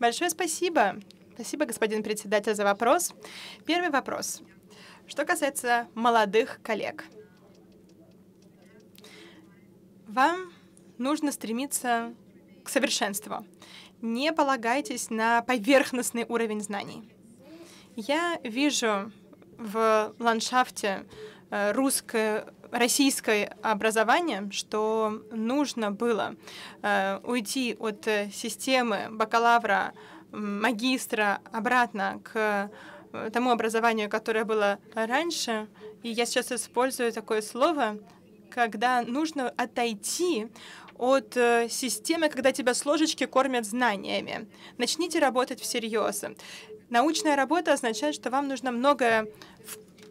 Большое спасибо. Спасибо, господин председатель, за вопрос. Первый вопрос. Что касается молодых коллег. Вам нужно стремиться к совершенству. Не полагайтесь на поверхностный уровень знаний. Я вижу в ландшафте э, русско российское образование, что нужно было э, уйти от э, системы бакалавра, магистра обратно к э, тому образованию, которое было раньше. И я сейчас использую такое слово, когда нужно отойти от системы, когда тебя с ложечки кормят знаниями. Начните работать всерьез. Научная работа означает, что вам нужно многое,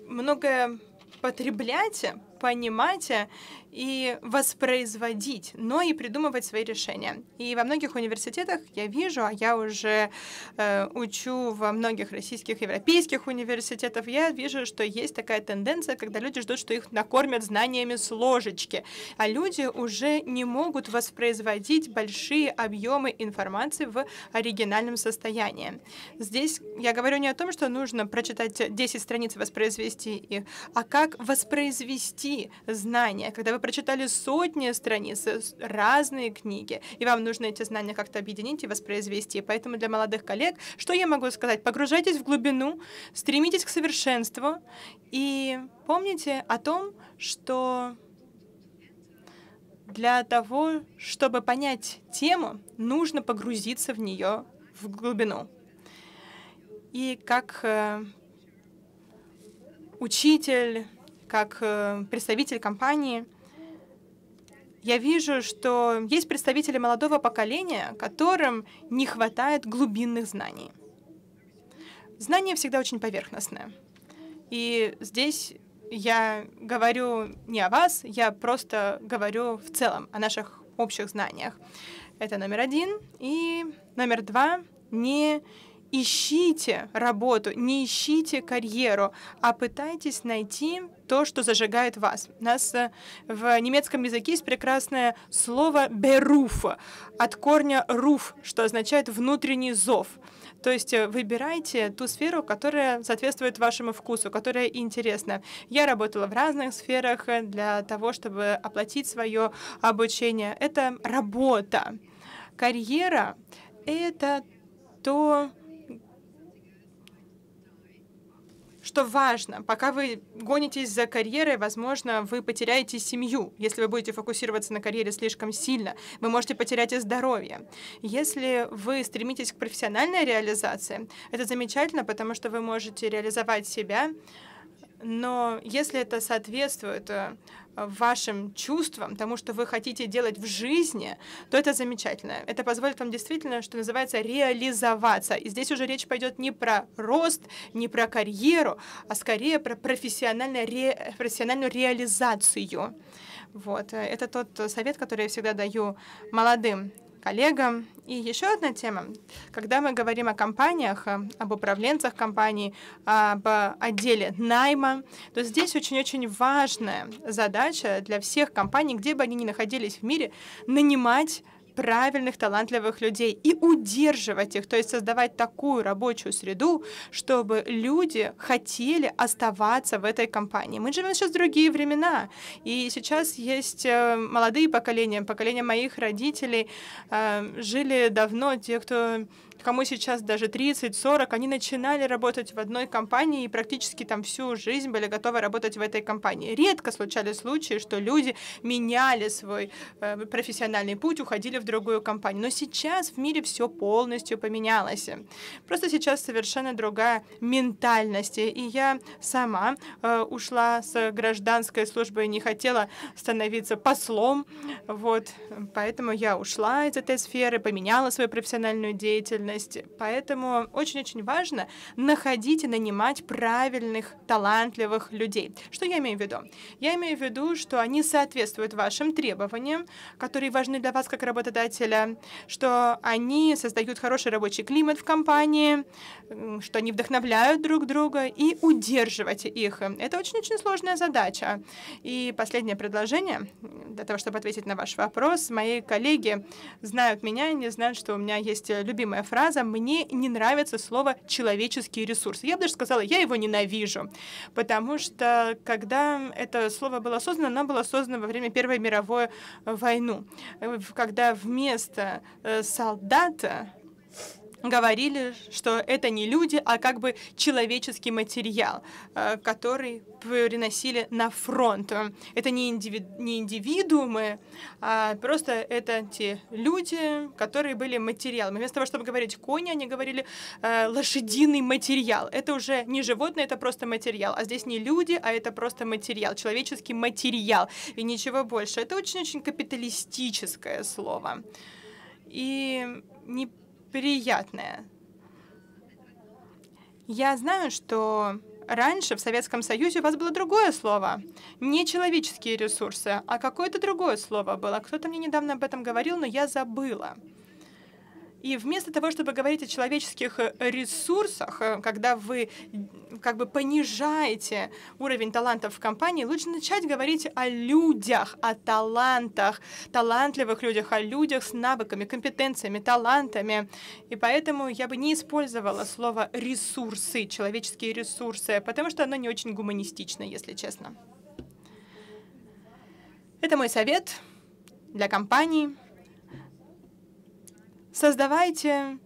многое потреблять, понимать э, и воспроизводить, но и придумывать свои решения. И во многих университетах я вижу, а я уже э, учу во многих российских, европейских университетах, я вижу, что есть такая тенденция, когда люди ждут, что их накормят знаниями с ложечки, а люди уже не могут воспроизводить большие объемы информации в оригинальном состоянии. Здесь я говорю не о том, что нужно прочитать 10 страниц и воспроизвести их, а как воспроизвести обрести знания, когда вы прочитали сотни страниц, э, разные книги, и вам нужно эти знания как-то объединить и воспроизвести. Поэтому для молодых коллег, что я могу сказать? Погружайтесь в глубину, стремитесь к совершенству и помните о том, что для того, чтобы понять тему, нужно погрузиться в нее в глубину. И как э, учитель как э, представитель компании, я вижу, что есть представители молодого поколения, которым не хватает глубинных знаний. Знание всегда очень поверхностное. И здесь я говорю не о вас, я просто говорю в целом о наших общих знаниях. Это номер один. И номер два — не ищите работу, не ищите карьеру, а пытайтесь найти то, что зажигает вас. У нас э, в немецком языке есть прекрасное слово «беруфа» от корня «руф», что означает «внутренний зов». То есть э, выбирайте ту сферу, которая соответствует вашему вкусу, которая интересна. Я работала в разных сферах э, для того, чтобы оплатить свое обучение. Это работа. Карьера — это то, что важно, пока вы гонитесь за карьерой, возможно, вы потеряете семью. Если вы будете фокусироваться на карьере слишком сильно, вы можете потерять и здоровье. Если вы стремитесь к профессиональной реализации, это замечательно, потому что вы можете реализовать себя, но если это соответствует э, Э, вашим чувствам, тому, что вы хотите делать в жизни, то это замечательно. Это позволит вам действительно, что называется, реализоваться. И здесь уже речь пойдет не про рост, не про карьеру, а скорее про профессиональную, ре... профессиональную реализацию. Вот. Э, это тот совет, который я всегда даю молодым коллегам. И еще одна тема. Когда мы говорим о компаниях, э, об управленцах компаний, об отделе найма, то здесь очень-очень важная задача для всех компаний, где бы они ни находились в мире, нанимать правильных, талантливых людей и удерживать их, то есть создавать такую рабочую среду, чтобы люди хотели оставаться в этой компании. Мы живем сейчас в другие времена, и сейчас есть э, молодые поколения, поколение моих родителей э, жили давно, те, кто кому сейчас даже 30-40, они начинали работать в одной компании и практически там всю жизнь были готовы работать в этой компании. Редко случались случаи, что люди меняли свой э, профессиональный путь, уходили в другую компанию. Но сейчас в мире все полностью поменялось. Просто сейчас совершенно другая ментальность. И я сама э, ушла с гражданской службы и не хотела становиться послом. Вот. Поэтому я ушла из этой сферы, поменяла свою профессиональную деятельность деятельность. Поэтому очень-очень важно находить и нанимать правильных, талантливых людей. Что я имею в виду? Я имею в виду, что они соответствуют вашим требованиям, которые важны для вас как работодателя, что они создают хороший рабочий климат в компании, что они вдохновляют друг друга и удерживайте их. Это очень-очень сложная задача. И последнее предложение, для того, чтобы ответить на ваш вопрос, мои коллеги знают меня, они знают, что у меня есть любимая фраза, фраза «мне не нравится слово «человеческий ресурс». Я бы даже сказала «я его ненавижу», потому что когда это слово было создано, оно было создано во время Первой мировой войны, э, когда вместо э, солдата говорили, что это не люди, а как бы человеческий материал, э, который переносили на фронт. Это не, индивиду, не индивидуумы, а просто это те люди, которые были материалом. Вместо того, чтобы говорить кони, они говорили э, лошадиный материал. Это уже не животное, это просто материал. А здесь не люди, а это просто материал, человеческий материал и ничего больше. Это очень-очень капиталистическое слово. И не приятное. Я знаю, что раньше в Советском Союзе у вас было другое слово. Не человеческие ресурсы, а какое-то другое слово было. Кто-то мне недавно об этом говорил, но я забыла. И вместо того, чтобы говорить о человеческих э, ресурсах, э, когда вы как бы понижаете уровень талантов в компании, лучше начать говорить о людях, о талантах, талантливых людях, о людях с навыками, компетенциями, талантами. И поэтому я бы не использовала слово «ресурсы», «человеческие ресурсы», потому что оно не очень гуманистично, если честно. Это мой совет для компаний. Создавайте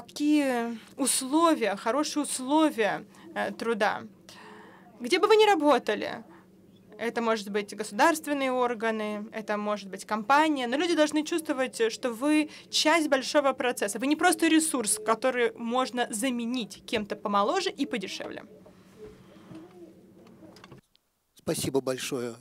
такие условия, хорошие условия э, труда. Где бы вы ни работали, это может быть государственные органы, это может быть компания, но люди должны чувствовать, что вы часть большого процесса. Вы не просто ресурс, который можно заменить кем-то помоложе и подешевле. Спасибо большое.